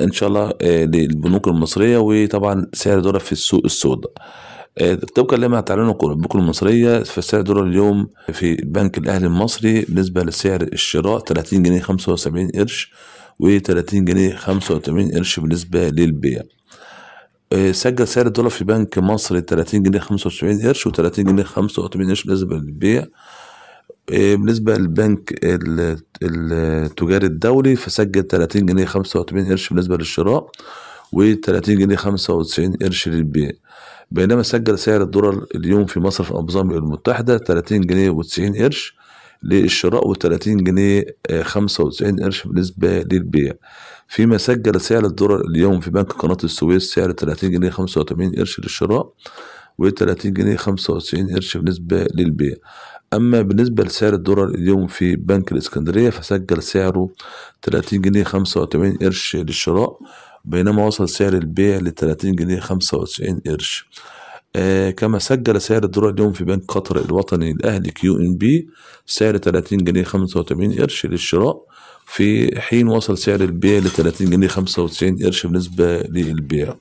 ان شاء الله آه، للبنوك المصريه وطبعا سعر الدولار في السوق السوداء طبقا لما تعلنه البنوك المصريه فسعر الدولار اليوم في البنك الاهلي المصري بالنسبه لسعر الشراء 30 جنيه 75 قرش و30 جنيه 85 قرش بالنسبه للبيع آه، سجل سعر الدولار في بنك مصر 30 جنيه 75 قرش و30 جنيه 85 قرش بالنسبه للبيع إيه، بالنسبة للبنك التجاري الدولي فسجل 30 جنيه 85 قرش بالنسبة للشراء و30 جنيه 95 قرش للبيع بينما سجل سعر الدولار اليوم في مصر في أبو ظبي المتحدة 30 جنيه و90 قرش للشراء و30 جنيه 95 آه، قرش بالنسبة للبيع فيما سجل سعر الدولار اليوم في بنك قناة السويس سعر 30 جنيه 85 قرش للشراء و30 جنيه 95 قرش بالنسبة للبيع أما بالنسبة لسعر الدولار اليوم في بنك الإسكندرية فسجل سعره 30 جنيه 85 قرش للشراء بينما وصل سعر البيع ل 30 جنيه 95 قرش آه كما سجل سعر الدولار اليوم في بنك قطر الوطني الأهلي كيو إن بي سعر 30 جنيه 85 قرش للشراء في حين وصل سعر البيع ل 30 جنيه 95 قرش بالنسبة للبيع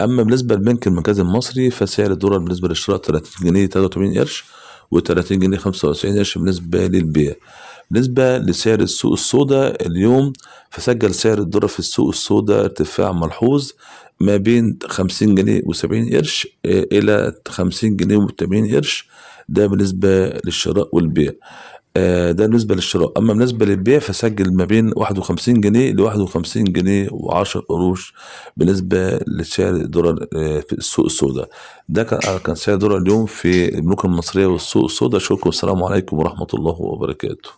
أما بالنسبة للبنك المركزي المصري فسعر الدولار بالنسبة للشراء 30 جنيه 83 قرش و30 جنيه 95 قرش بالنسبة للبيع بالنسبة لسعر السوق السوداء اليوم فسجل سعر الذرة في السوق السوداء ارتفاع ملحوظ ما بين 50 جنيه و70 قرش آه، الى 50 جنيه و80 قرش ده بالنسبة للشراء والبيع آه، ده بالنسبة للشراء أما بالنسبة للبيع فسجل ما بين 51 جنيه ل 51 جنيه و10 قروش بالنسبة لسعر دولار آه، في السوق السوداء ده كان كان سعر دولار اليوم في البنوك المصرية والسوق السوداء أشكركم والسلام عليكم ورحمة الله وبركاته